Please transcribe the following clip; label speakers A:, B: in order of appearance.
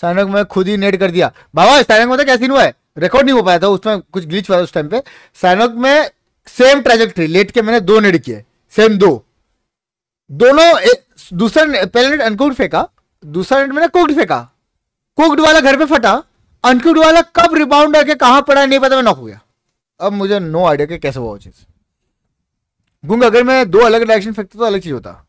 A: सानक में खुद ही नेट कर दिया बाबा सानक में तो कैसे हुआ है रिकॉर्ड नहीं हो पाया था उसमें कुछ ग्लिच हुआ उस टाइम पे सानक में सेम ट्रेजेक्ट्री लेट के मैंने दो नेट किए सेम दो दोनों दूसरा पहले नेट अनकुक्ड फेंका दूसरा नेट मैंने कुक्ड फेंका कुक्ड वाला घर पे फटा अनकुक्ड वाला कब रिबाउंड आके कहां पड़ा नहीं पता मैं नॉक हो गया अब मुझे नो आइडिया कि कैसे हुआ वो चीज़ गुंग अगर मैं दो अलग डायरेक्शन फेंकता तो अलग चीज़ होता